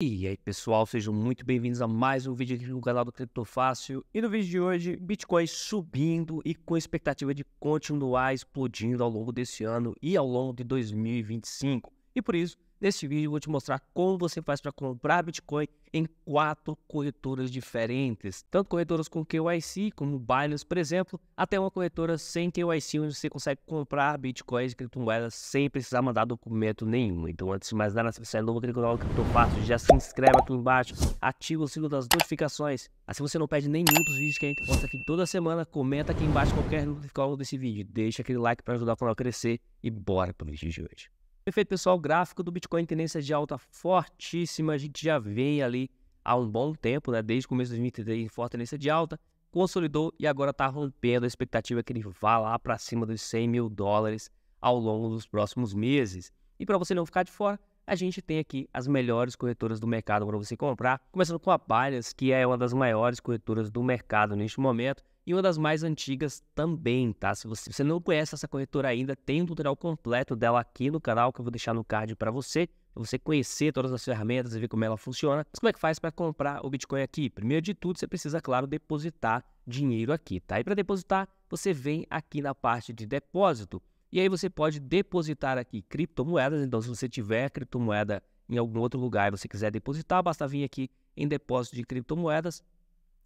E aí pessoal, sejam muito bem-vindos a mais um vídeo aqui no canal do Cripto Fácil. E no vídeo de hoje, Bitcoin subindo e com expectativa de continuar explodindo ao longo desse ano e ao longo de 2025. E por isso, nesse vídeo eu vou te mostrar como você faz para comprar Bitcoin em quatro corretoras diferentes, tanto corretoras com KYC, como Binance, por exemplo, até uma corretora sem KYC, onde você consegue comprar bitcoins e criptomoedas sem precisar mandar documento nenhum. Então, antes de mais nada, se você é novo aqui no canal Cripto Fácil, já se inscreve aqui embaixo, ativa o sino das notificações, assim você não perde nenhum dos vídeos que a gente posta aqui toda semana, comenta aqui embaixo qualquer notificação desse vídeo, deixa aquele like para ajudar o canal a crescer e bora para o vídeo de hoje. Perfeito, pessoal. O gráfico do Bitcoin tendência de alta fortíssima. A gente já vem ali há um bom tempo, né? Desde o começo de 2023 em forte tendência de alta. Consolidou e agora está rompendo a expectativa que ele vá lá para cima dos 100 mil dólares ao longo dos próximos meses. E para você não ficar de fora, a gente tem aqui as melhores corretoras do mercado para você comprar, começando com a Palhas, que é uma das maiores corretoras do mercado neste momento e uma das mais antigas também, tá? Se você, você não conhece essa corretora ainda, tem um tutorial completo dela aqui no canal que eu vou deixar no card para você, para você conhecer todas as ferramentas e ver como ela funciona. Mas como é que faz para comprar o Bitcoin aqui? Primeiro de tudo, você precisa, claro, depositar dinheiro aqui, tá? E para depositar, você vem aqui na parte de depósito. E aí você pode depositar aqui criptomoedas. Então, se você tiver criptomoeda em algum outro lugar e você quiser depositar, basta vir aqui em depósito de criptomoedas.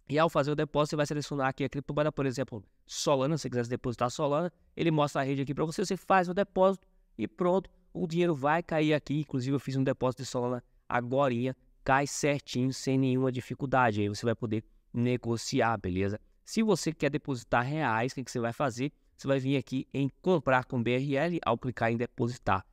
E ao fazer o depósito, você vai selecionar aqui a criptomoeda, por exemplo, Solana. Se você quiser depositar Solana, ele mostra a rede aqui para você. Você faz o depósito e pronto, o dinheiro vai cair aqui. Inclusive, eu fiz um depósito de Solana agora, cai certinho, sem nenhuma dificuldade. Aí você vai poder negociar, beleza? Se você quer depositar reais, o que, que você vai fazer? Você vai vir aqui em comprar com BRL, ao clicar em depositar,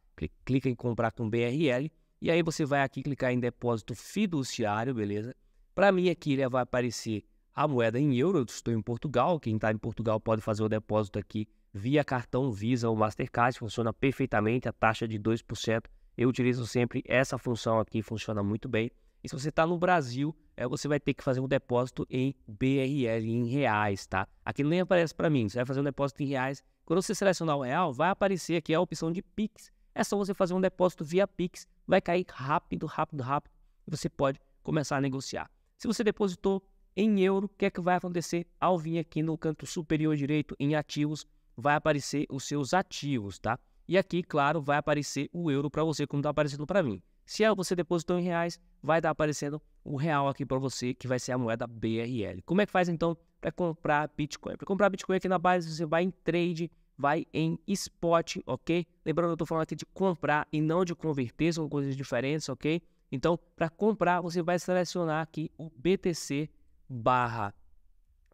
clica em comprar com BRL, e aí você vai aqui clicar em depósito fiduciário, beleza? Para mim aqui ele né, vai aparecer a moeda em euro, eu estou em Portugal, quem está em Portugal pode fazer o depósito aqui via cartão Visa ou Mastercard, funciona perfeitamente, a taxa de 2%. Eu utilizo sempre essa função aqui, funciona muito bem. E se você está no Brasil, é, você vai ter que fazer um depósito em BRL, em reais, tá? Aqui nem aparece para mim, você vai fazer um depósito em reais. Quando você selecionar o real, vai aparecer aqui a opção de Pix. É só você fazer um depósito via Pix, vai cair rápido, rápido, rápido. E você pode começar a negociar. Se você depositou em euro, o que é que vai acontecer? Ao vir aqui no canto superior direito em ativos, vai aparecer os seus ativos, tá? E aqui, claro, vai aparecer o euro para você, como está aparecendo para mim. Se é, você depositou em reais, vai estar aparecendo um real aqui para você, que vai ser a moeda BRL. Como é que faz então para comprar Bitcoin? Para comprar Bitcoin aqui na base, você vai em trade, vai em spot, ok? Lembrando, eu estou falando aqui de comprar e não de converter, são coisas diferentes, ok? Então, para comprar, você vai selecionar aqui o BTC barra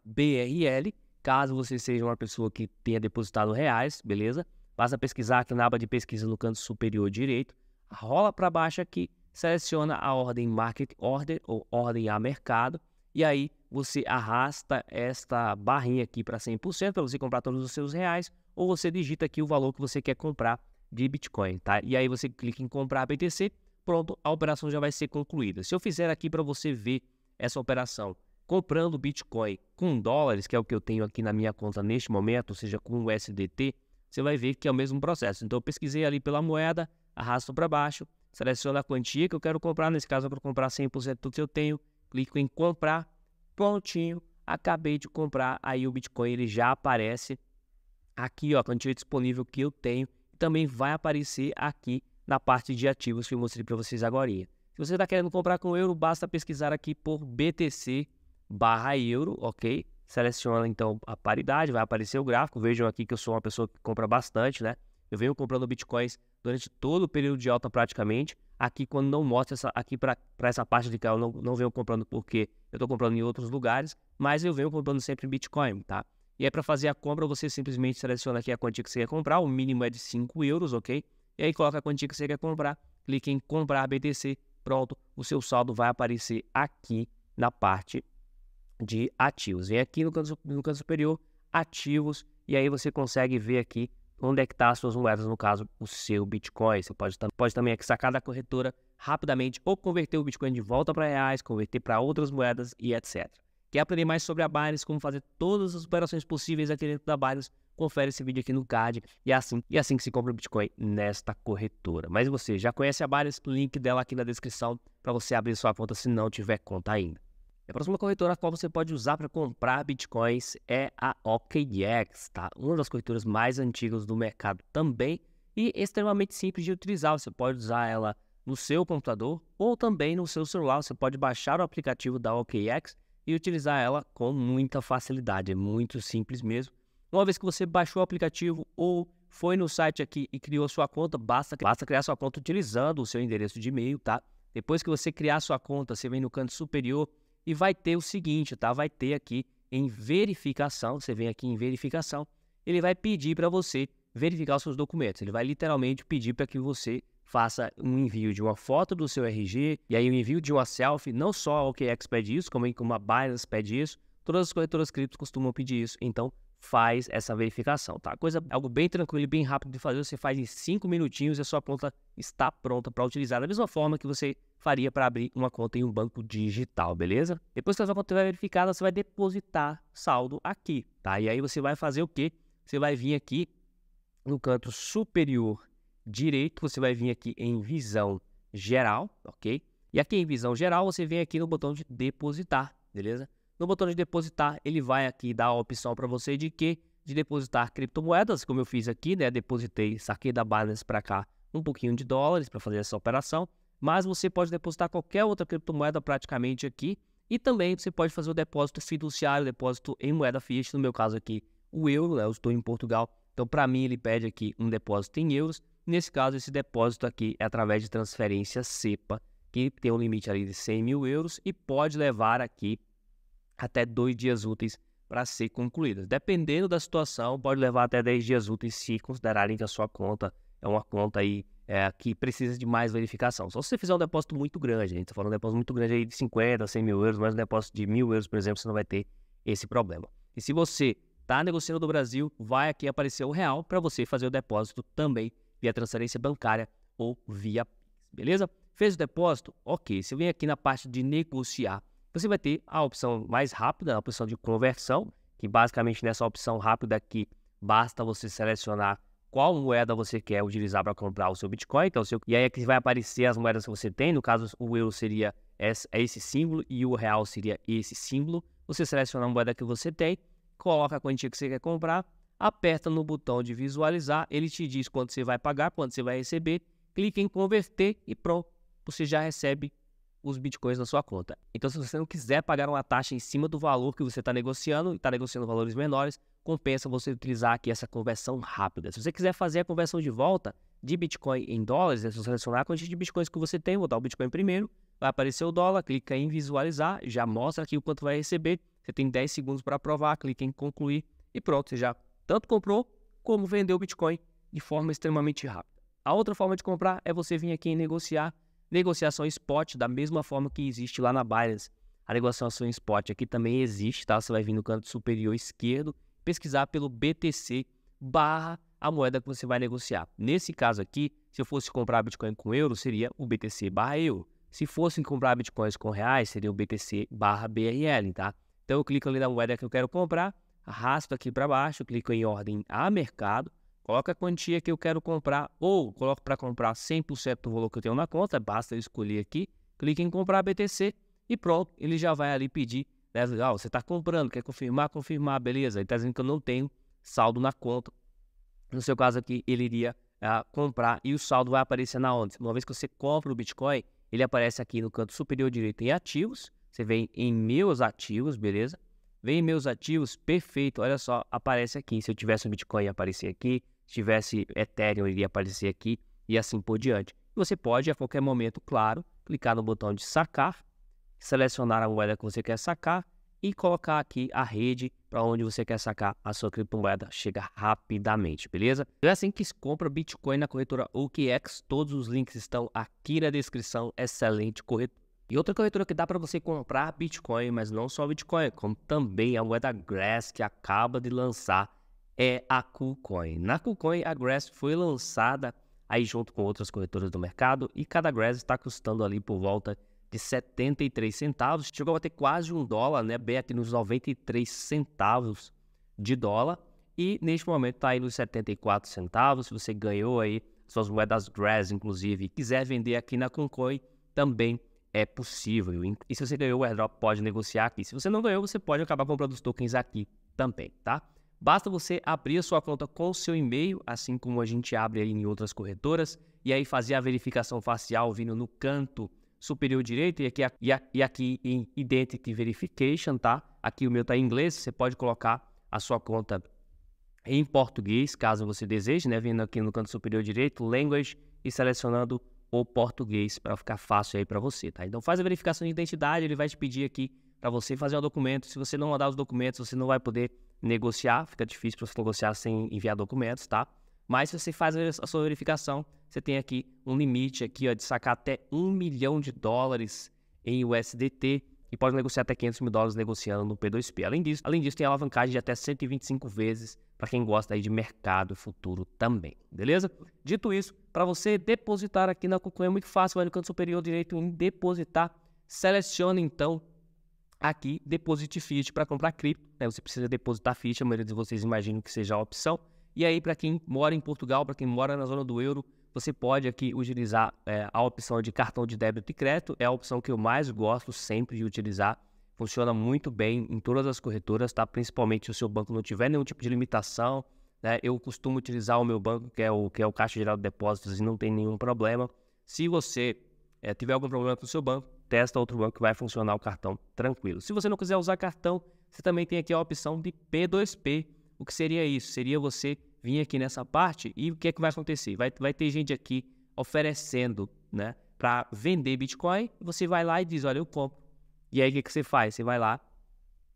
BRL, caso você seja uma pessoa que tenha depositado reais, beleza? Basta pesquisar aqui na aba de pesquisa no canto superior direito rola para baixo aqui, seleciona a ordem Market Order ou ordem a mercado e aí você arrasta esta barrinha aqui para 100% para você comprar todos os seus reais ou você digita aqui o valor que você quer comprar de Bitcoin, tá? E aí você clica em comprar BTC, pronto, a operação já vai ser concluída. Se eu fizer aqui para você ver essa operação comprando Bitcoin com dólares, que é o que eu tenho aqui na minha conta neste momento, ou seja, com USDT, você vai ver que é o mesmo processo. Então eu pesquisei ali pela moeda, arrasto para baixo, seleciono a quantia que eu quero comprar, nesse caso eu quero comprar 100% do que eu tenho, clico em comprar, prontinho, acabei de comprar, aí o Bitcoin ele já aparece aqui, ó, a quantia disponível que eu tenho, também vai aparecer aqui na parte de ativos que eu mostrei para vocês agora. Se você está querendo comprar com euro, basta pesquisar aqui por BTC barra euro, ok? Seleciona então a paridade, vai aparecer o gráfico. Vejam aqui que eu sou uma pessoa que compra bastante, né? Eu venho comprando bitcoins durante todo o período de alta praticamente. Aqui, quando não mostra essa, aqui para essa parte de cá, eu não, não venho comprando porque eu estou comprando em outros lugares, mas eu venho comprando sempre Bitcoin, tá? E aí, para fazer a compra, você simplesmente seleciona aqui a quantia que você quer comprar, o mínimo é de 5 euros, ok? E aí, coloca a quantia que você quer comprar, clique em comprar BTC, pronto, o seu saldo vai aparecer aqui na parte de ativos. Vem aqui no canto, no canto superior, ativos, e aí você consegue ver aqui onde é que está as suas moedas, no caso, o seu Bitcoin. Você pode, pode também aqui sacar da corretora rapidamente ou converter o Bitcoin de volta para reais, converter para outras moedas e etc. Quer aprender mais sobre a Binance, como fazer todas as operações possíveis aqui dentro da Binance? Confere esse vídeo aqui no card e é assim, e assim que se compra o Bitcoin nesta corretora. Mas você já conhece a Binance, link dela aqui na descrição para você abrir sua conta se não tiver conta ainda. A próxima corretora a qual você pode usar para comprar bitcoins é a OKEx, tá? Uma das corretoras mais antigas do mercado também e extremamente simples de utilizar. Você pode usar ela no seu computador ou também no seu celular. Você pode baixar o aplicativo da OKEx e utilizar ela com muita facilidade. É muito simples mesmo. Uma vez que você baixou o aplicativo ou foi no site aqui e criou sua conta, basta, basta criar sua conta utilizando o seu endereço de e-mail, tá? Depois que você criar sua conta, você vem no canto superior e vai ter o seguinte, tá? Vai ter aqui em verificação, você vem aqui em verificação, ele vai pedir para você verificar os seus documentos. Ele vai literalmente pedir para que você faça um envio de uma foto do seu RG e aí o um envio de uma selfie. Não só a OKEx pede isso, como a Binance pede isso, todas as corretoras criptos costumam pedir isso. Então, faz essa verificação, tá? Coisa, algo bem tranquilo e bem rápido de fazer, você faz em 5 minutinhos e a sua conta está pronta para utilizar, da mesma forma que você faria para abrir uma conta em um banco digital, beleza? Depois que a sua conta estiver verificada, você vai depositar saldo aqui, tá? E aí você vai fazer o quê? Você vai vir aqui no canto superior direito, você vai vir aqui em visão geral, ok? E aqui em visão geral, você vem aqui no botão de depositar, beleza? No botão de depositar, ele vai aqui dar a opção para você de que de depositar criptomoedas, como eu fiz aqui, né? Depositei, saquei da Binance para cá um pouquinho de dólares para fazer essa operação, mas você pode depositar qualquer outra criptomoeda praticamente aqui e também você pode fazer o depósito fiduciário, depósito em moeda fiat, no meu caso aqui o euro, né? Eu estou em Portugal, então para mim ele pede aqui um depósito em euros. Nesse caso, esse depósito aqui é através de transferência SEPA, que tem um limite ali de 100 mil euros e pode levar aqui até dois dias úteis para ser concluídas. Dependendo da situação, pode levar até 10 dias úteis se considerarem que a sua conta é uma conta aí é, que precisa de mais verificação. Só se você fizer um depósito muito grande, a gente está falando de um depósito muito grande aí de 50, 100 mil euros, mas um depósito de mil euros, por exemplo, você não vai ter esse problema. E se você está negociando do Brasil, vai aqui aparecer o real para você fazer o depósito também via transferência bancária ou via Pix, beleza? Fez o depósito? Ok, você vem aqui na parte de negociar você vai ter a opção mais rápida, a opção de conversão, que basicamente nessa opção rápida aqui, basta você selecionar qual moeda você quer utilizar para comprar o seu Bitcoin. Então, seu... E aí aqui é vai aparecer as moedas que você tem. No caso, o euro seria é esse, símbolo e o real seria esse símbolo. Você seleciona a moeda que você tem, coloca a quantia que você quer comprar, aperta no botão de visualizar, ele te diz quanto você vai pagar, quanto você vai receber, clica em converter e pronto, você já recebe os bitcoins na sua conta. Então, se você não quiser pagar uma taxa em cima do valor que você está negociando e está negociando valores menores, compensa você utilizar aqui essa conversão rápida. Se você quiser fazer a conversão de volta de Bitcoin em dólares, é só selecionar a quantidade de Bitcoins que você tem, botar o Bitcoin primeiro, vai aparecer o dólar, clica em visualizar, já mostra aqui o quanto vai receber, você tem 10 segundos para aprovar, clica em concluir e pronto, você já tanto comprou como vendeu o Bitcoin de forma extremamente rápida. A outra forma de comprar é você vir aqui e negociar Negociação spot, da mesma forma que existe lá na Binance. A negociação spot aqui também existe, tá? Você vai vir no canto superior esquerdo, pesquisar pelo BTC barra a moeda que você vai negociar. Nesse caso aqui, se eu fosse comprar Bitcoin com euro, seria o BTC barra euro. Se fosse comprar Bitcoins com reais, seria o BTC barra BRL, tá? Então eu clico ali na moeda que eu quero comprar, arrasto aqui para baixo, clico em ordem a mercado, Coloca a quantia que eu quero comprar ou coloco para comprar 100% do valor que eu tenho na conta. Basta eu escolher aqui, clique em comprar BTC e pronto, ele já vai ali pedir. Né? Ah, você está comprando, quer confirmar? Confirmar, beleza. Ele está dizendo que eu não tenho saldo na conta. No seu caso aqui, ele iria ah, comprar e o saldo vai aparecer na onde? Uma vez que você compra o Bitcoin, ele aparece aqui no canto superior direito em ativos. Você vem em meus ativos, beleza? Vem em meus ativos, perfeito. Olha só, aparece aqui. Se eu tivesse um Bitcoin, ia aparecer aqui se tivesse Ethereum, iria aparecer aqui e assim por diante. Você pode, a qualquer momento, claro, clicar no botão de sacar, selecionar a moeda que você quer sacar e colocar aqui a rede para onde você quer sacar a sua criptomoeda. Chega rapidamente, beleza? É assim que se compra Bitcoin na corretora OKEx. Todos os links estão aqui na descrição. Excelente corretora. E outra corretora que dá para você comprar Bitcoin, mas não só Bitcoin, como também a moeda Grass que acaba de lançar é a KuCoin. Na KuCoin, a Grass foi lançada aí junto com outras corretoras do mercado e cada Grass está custando ali por volta de 73 centavos. Chegou a ter quase um dólar, né? Bem aqui nos 93 centavos de dólar. E neste momento está aí nos 74 centavos. Se você ganhou aí suas moedas Grass, inclusive, e quiser vender aqui na KuCoin, também é possível. E se você ganhou o airdrop, pode negociar aqui. Se você não ganhou, você pode acabar comprando os tokens aqui também, tá? Basta você abrir a sua conta com o seu e-mail, assim como a gente abre aí em outras corretoras, e aí fazer a verificação facial vindo no canto superior direito e aqui, e aqui em Identity Verification, tá? Aqui o meu está em inglês, você pode colocar a sua conta em português, caso você deseje, né? Vindo aqui no canto superior direito, Language e selecionando o português para ficar fácil aí para você, tá? Então faz a verificação de identidade, ele vai te pedir aqui para você fazer o um documento. Se você não mandar os documentos, você não vai poder negociar, fica difícil para você negociar sem enviar documentos, tá? Mas se você faz a sua verificação, você tem aqui um limite aqui ó, de sacar até 1 milhão de dólares em USDT e pode negociar até 500 mil dólares negociando no P2P. Além disso, além disso tem alavancagem de até 125 vezes para quem gosta aí de mercado futuro também, beleza? Dito isso, para você depositar aqui na Cucu é muito fácil, vai no canto superior direito em depositar, seleciona então Aqui, deposite ficha para comprar cripto. Né? Você precisa depositar ficha, a maioria de vocês imaginam que seja a opção. E aí, para quem mora em Portugal, para quem mora na zona do euro, você pode aqui utilizar é, a opção de cartão de débito e crédito. É a opção que eu mais gosto sempre de utilizar. Funciona muito bem em todas as corretoras, tá? principalmente se o seu banco não tiver nenhum tipo de limitação. Né? Eu costumo utilizar o meu banco, que é o, que é o Caixa Geral de Depósitos, e não tem nenhum problema. Se você é, tiver algum problema com o seu banco, testa outro banco que vai funcionar o cartão tranquilo. Se você não quiser usar cartão, você também tem aqui a opção de P2P. O que seria isso? Seria você vir aqui nessa parte e o que é que vai acontecer? Vai, vai ter gente aqui oferecendo, né, para vender Bitcoin. Você vai lá e diz, olha, eu compro. E aí o que, que você faz? Você vai lá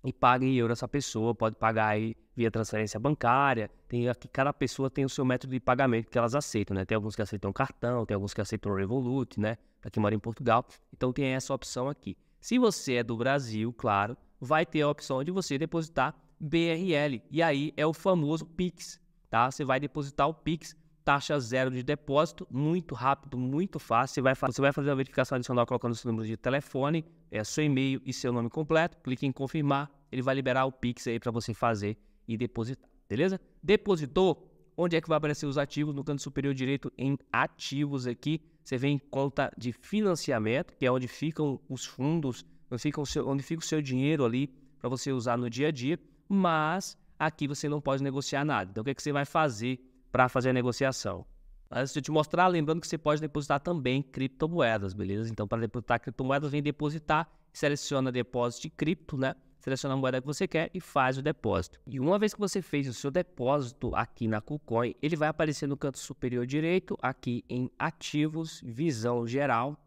e paga em euro essa pessoa, pode pagar aí via transferência bancária. Tem aqui, cada pessoa tem o seu método de pagamento que elas aceitam, né? Tem alguns que aceitam cartão, tem alguns que aceitam Revolut, né? Pra quem mora em Portugal. Então tem essa opção aqui. Se você é do Brasil, claro, vai ter a opção de você depositar BRL. E aí é o famoso Pix, tá? Você vai depositar o Pix, taxa zero de depósito, muito rápido, muito fácil. Você vai, você vai fazer a verificação adicional colocando seu número de telefone, é, seu e-mail e seu nome completo. Clique em confirmar, ele vai liberar o Pix aí para você fazer e depositar, beleza? Depositou, onde é que vai aparecer os ativos? No canto superior direito, em ativos aqui, você vem em conta de financiamento, que é onde ficam os fundos, onde fica o seu, onde fica o seu dinheiro ali para você usar no dia a dia, mas aqui você não pode negociar nada. Então, o que, é que você vai fazer para fazer a negociação? Antes de eu te mostrar, lembrando que você pode depositar também criptomoedas, beleza? Então, para depositar criptomoedas, vem depositar, seleciona depósito de cripto, né? seleciona a moeda que você quer e faz o depósito. E uma vez que você fez o seu depósito aqui na KuCoin, ele vai aparecer no canto superior direito, aqui em ativos, visão geral.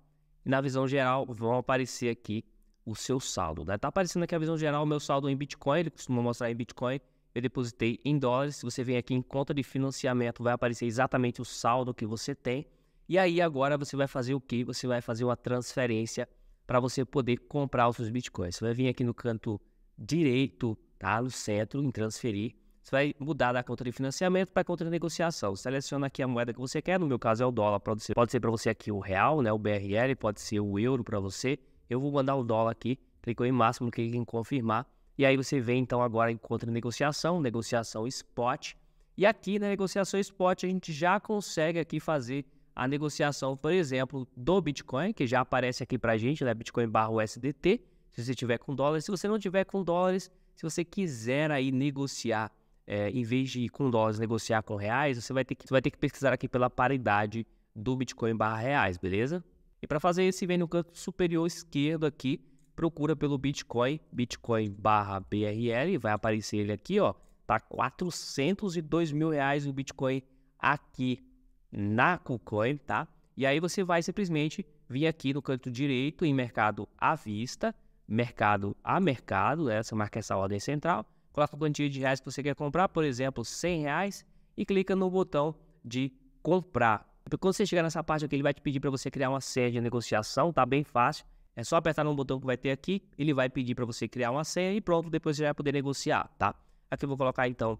E na visão geral vão aparecer aqui o seu saldo. Né? Tá aparecendo aqui a visão geral, o meu saldo em Bitcoin, ele costuma mostrar em Bitcoin, eu depositei em dólares. Se você vem aqui em conta de financiamento, vai aparecer exatamente o saldo que você tem. E aí agora você vai fazer o que? Você vai fazer uma transferência para você poder comprar os seus bitcoins. Você vai vir aqui no canto direito, tá? No centro, em transferir. Você vai mudar da conta de financiamento para a conta de negociação. Seleciona aqui a moeda que você quer. No meu caso é o dólar. Pode ser, pode ser para você aqui o real, né? O BRL, pode ser o euro para você. Eu vou mandar o dólar aqui. Clicou em máximo, clica em confirmar. E aí você vem então agora em conta de negociação, negociação spot. E aqui na negociação spot a gente já consegue aqui fazer a negociação, por exemplo, do Bitcoin, que já aparece aqui para a gente, né? Bitcoin barra USDT, se você tiver com dólares. Se você não tiver com dólares, se você quiser aí negociar, é, em vez de ir com dólares, negociar com reais, você vai ter que, vai ter que pesquisar aqui pela paridade do Bitcoin barra reais, beleza? E para fazer isso, vem no canto superior esquerdo aqui, procura pelo Bitcoin, Bitcoin barra BRL, vai aparecer ele aqui, ó. Tá 402 mil reais o Bitcoin aqui na KuCoin, tá? E aí você vai simplesmente vir aqui no canto direito em mercado à vista, mercado a mercado, né? você marca essa ordem central, coloca a quantia de reais que você quer comprar, por exemplo, 100 reais, e clica no botão de comprar. Quando você chegar nessa parte aqui, ele vai te pedir para você criar uma senha de negociação, tá bem fácil. É só apertar no botão que vai ter aqui, ele vai pedir para você criar uma senha e pronto, depois você vai poder negociar, tá? Aqui eu vou colocar então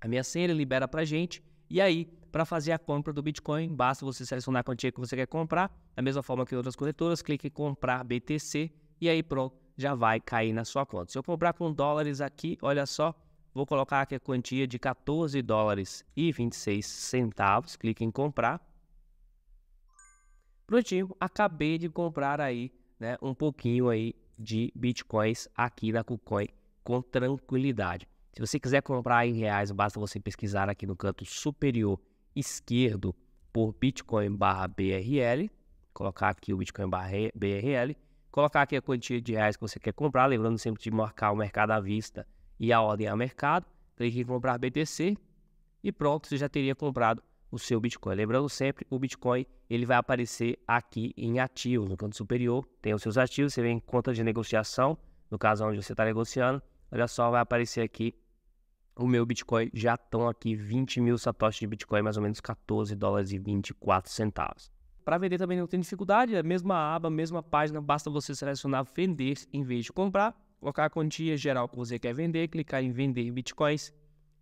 a minha senha, ele libera para gente. E aí, para fazer a compra do Bitcoin, basta você selecionar a quantia que você quer comprar, da mesma forma que outras corretoras, clique em comprar BTC e aí pronto, já vai cair na sua conta. Se eu comprar com dólares aqui, olha só, vou colocar aqui a quantia de 14 dólares e 26 centavos, clique em comprar. Prontinho, acabei de comprar aí, né, um pouquinho aí de bitcoins aqui na KuCoin com tranquilidade. Se você quiser comprar em reais, basta você pesquisar aqui no canto superior esquerdo por Bitcoin barra BRL, colocar aqui o Bitcoin barra BRL, colocar aqui a quantia de reais que você quer comprar, lembrando sempre de marcar o mercado à vista e a ordem a mercado, clique em comprar BTC e pronto, você já teria comprado o seu Bitcoin. Lembrando sempre, o Bitcoin ele vai aparecer aqui em ativos, no canto superior, tem os seus ativos, você vem em conta de negociação, no caso onde você está negociando, olha só, vai aparecer aqui o meu Bitcoin já estão aqui 20 mil satoshis de Bitcoin, mais ou menos 14 dólares e 24 centavos. Para vender também não tem dificuldade, é a mesma aba, a mesma página, basta você selecionar vender em vez de comprar, colocar a quantia geral que você quer vender, clicar em vender bitcoins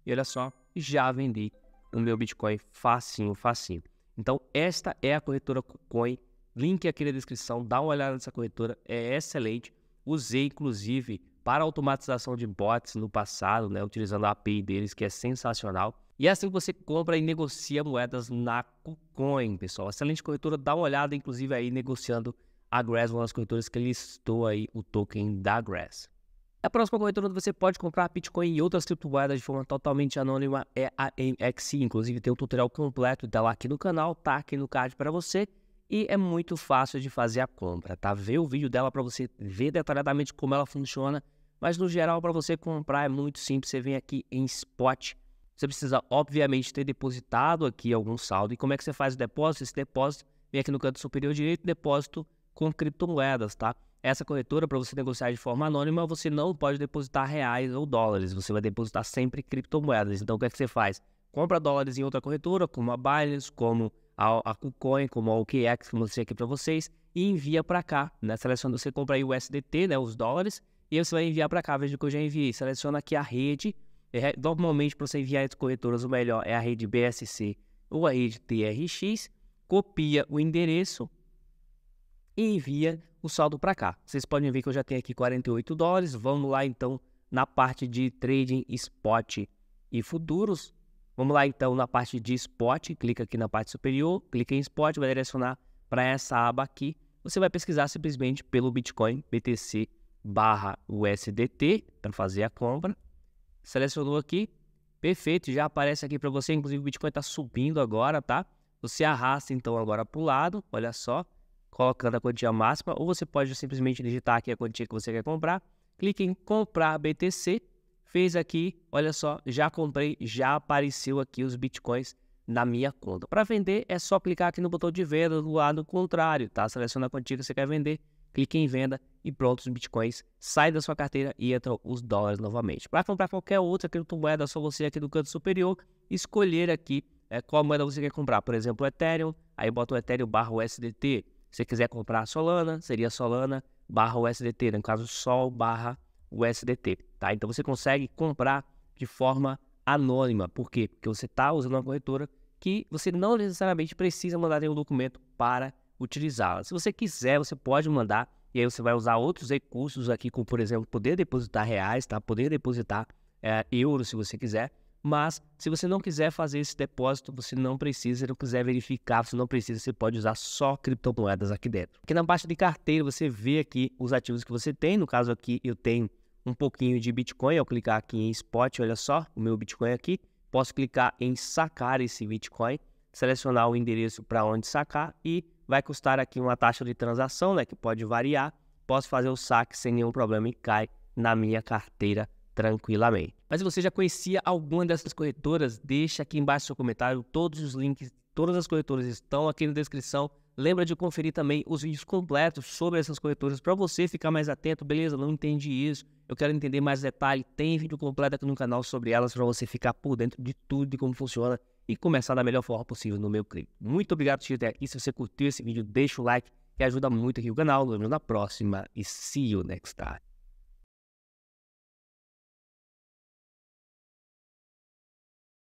e olha só, já vendi o meu Bitcoin facinho, facinho. Então esta é a corretora Coin. link aqui na descrição, dá uma olhada nessa corretora, é excelente. Usei inclusive para automatização de bots no passado, né, utilizando a API deles, que é sensacional. E é assim que você compra e negocia moedas na KuCoin, pessoal. Excelente corretora, dá uma olhada, inclusive, aí negociando a Grass, uma das corretoras que listou aí o token da Grass. A próxima corretora onde você pode comprar Bitcoin e outras criptomoedas de forma totalmente anônima é a MXC. Inclusive, tem um tutorial completo dela aqui no canal, tá aqui no card para você. E é muito fácil de fazer a compra, tá? Vê o vídeo dela para você ver detalhadamente como ela funciona mas no geral, para você comprar é muito simples. Você vem aqui em spot. Você precisa, obviamente, ter depositado aqui algum saldo. E como é que você faz o depósito? Esse depósito vem aqui no canto superior direito, depósito com criptomoedas, tá? Essa corretora, para você negociar de forma anônima, você não pode depositar reais ou dólares. Você vai depositar sempre criptomoedas. Então, o que é que você faz? Compra dólares em outra corretora, como a Binance, como a, a KuCoin, como a OKX, que eu mostrei aqui para vocês, e envia para cá. Né? Seleciona, você compra aí o SDT, né, os dólares, e você vai enviar para cá. Veja o que eu já enviei. Seleciona aqui a rede. É, normalmente, para você enviar as corretoras, o melhor é a rede BSC ou a rede TRX. Copia o endereço e envia o saldo para cá. Vocês podem ver que eu já tenho aqui 48 dólares. Vamos lá, então, na parte de trading spot e futuros. Vamos lá, então, na parte de spot. Clica aqui na parte superior. Clica em spot, vai direcionar para essa aba aqui. Você vai pesquisar simplesmente pelo Bitcoin BTC barra USDT para fazer a compra. Selecionou aqui, perfeito, já aparece aqui para você, inclusive o Bitcoin está subindo agora, tá? Você arrasta então agora para o lado, olha só, colocando a quantia máxima, ou você pode simplesmente digitar aqui a quantia que você quer comprar, clique em comprar BTC, fez aqui, olha só, já comprei, já apareceu aqui os Bitcoins na minha conta. Para vender é só clicar aqui no botão de venda do lado contrário, tá? Seleciona a quantia que você quer vender clique em venda e pronto, os bitcoins saem da sua carteira e entram os dólares novamente. Para comprar qualquer outra criptomoeda, é só você aqui no canto superior escolher aqui é, qual moeda você quer comprar. Por exemplo, Ethereum, aí bota o Ethereum barra USDT. Se você quiser comprar Solana, seria Solana barra USDT, no caso Sol barra USDT. Tá? Então você consegue comprar de forma anônima. Por quê? Porque você está usando uma corretora que você não necessariamente precisa mandar nenhum documento para utilizá-la. Se você quiser, você pode mandar e aí você vai usar outros recursos aqui, como por exemplo, poder depositar reais, tá? Poder depositar é, euros, se você quiser. Mas se você não quiser fazer esse depósito, você não precisa, Se não quiser verificar, você não precisa, você pode usar só criptomoedas aqui dentro. Aqui na parte de carteira você vê aqui os ativos que você tem. No caso aqui eu tenho um pouquinho de Bitcoin. Ao clicar aqui em Spot, olha só o meu Bitcoin aqui. Posso clicar em sacar esse Bitcoin, selecionar o endereço para onde sacar e vai custar aqui uma taxa de transação, né, que pode variar. Posso fazer o saque sem nenhum problema e cai na minha carteira tranquilamente. Mas se você já conhecia alguma dessas corretoras, deixa aqui embaixo seu comentário. Todos os links, todas as corretoras estão aqui na descrição. Lembra de conferir também os vídeos completos sobre essas corretoras para você ficar mais atento, beleza? Não entendi isso. Eu quero entender mais detalhe. Tem vídeo completo aqui no canal sobre elas para você ficar por dentro de tudo e como funciona e começar da melhor forma possível no meu clipe. Muito obrigado por assistir até aqui. Se você curtiu esse vídeo, deixa o like que ajuda muito aqui o canal. Nos vemos na próxima e see you next time.